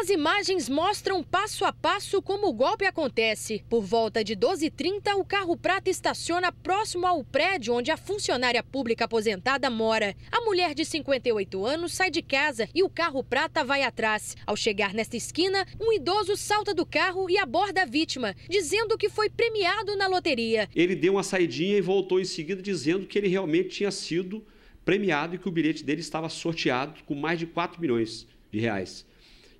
As imagens mostram passo a passo como o golpe acontece. Por volta de 12h30, o carro prata estaciona próximo ao prédio onde a funcionária pública aposentada mora. A mulher de 58 anos sai de casa e o carro prata vai atrás. Ao chegar nesta esquina, um idoso salta do carro e aborda a vítima, dizendo que foi premiado na loteria. Ele deu uma saidinha e voltou em seguida dizendo que ele realmente tinha sido premiado e que o bilhete dele estava sorteado com mais de 4 milhões de reais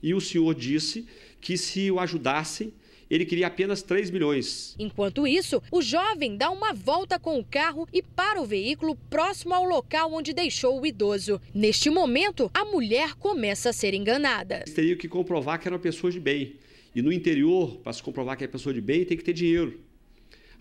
e o senhor disse que se o ajudassem, ele queria apenas 3 milhões. Enquanto isso, o jovem dá uma volta com o carro e para o veículo próximo ao local onde deixou o idoso. Neste momento, a mulher começa a ser enganada. Eles teriam que comprovar que era uma pessoa de bem. E no interior, para se comprovar que é pessoa de bem, tem que ter dinheiro.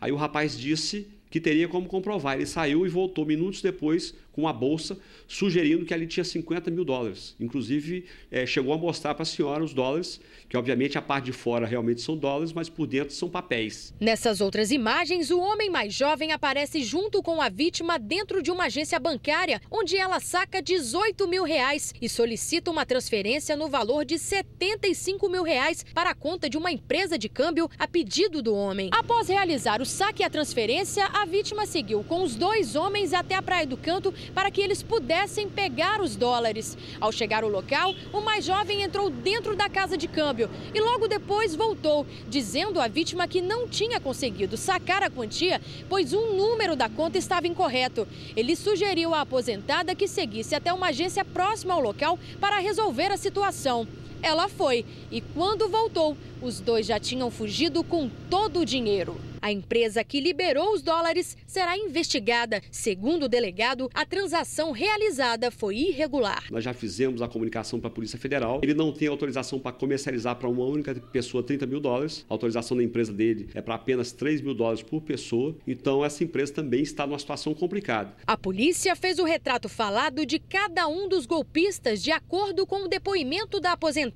Aí o rapaz disse que teria como comprovar. Ele saiu e voltou minutos depois com a bolsa, sugerindo que ali tinha 50 mil dólares. Inclusive, é, chegou a mostrar para a senhora os dólares, que obviamente a parte de fora realmente são dólares, mas por dentro são papéis. Nessas outras imagens, o homem mais jovem aparece junto com a vítima dentro de uma agência bancária, onde ela saca 18 mil reais e solicita uma transferência no valor de 75 mil reais para a conta de uma empresa de câmbio a pedido do homem. Após realizar o saque e a transferência, a vítima seguiu com os dois homens até a Praia do Canto para que eles pudessem pegar os dólares. Ao chegar ao local, o mais jovem entrou dentro da casa de câmbio e logo depois voltou, dizendo à vítima que não tinha conseguido sacar a quantia, pois um número da conta estava incorreto. Ele sugeriu à aposentada que seguisse até uma agência próxima ao local para resolver a situação ela foi. E quando voltou, os dois já tinham fugido com todo o dinheiro. A empresa que liberou os dólares será investigada. Segundo o delegado, a transação realizada foi irregular. Nós já fizemos a comunicação para a Polícia Federal. Ele não tem autorização para comercializar para uma única pessoa 30 mil dólares. A autorização da empresa dele é para apenas 3 mil dólares por pessoa. Então, essa empresa também está numa situação complicada. A polícia fez o retrato falado de cada um dos golpistas de acordo com o depoimento da aposentada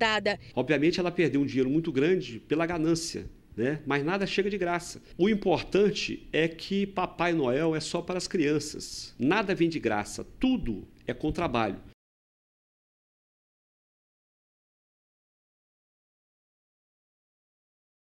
Obviamente, ela perdeu um dinheiro muito grande pela ganância. Né? Mas nada chega de graça. O importante é que Papai Noel é só para as crianças. Nada vem de graça, tudo é com trabalho.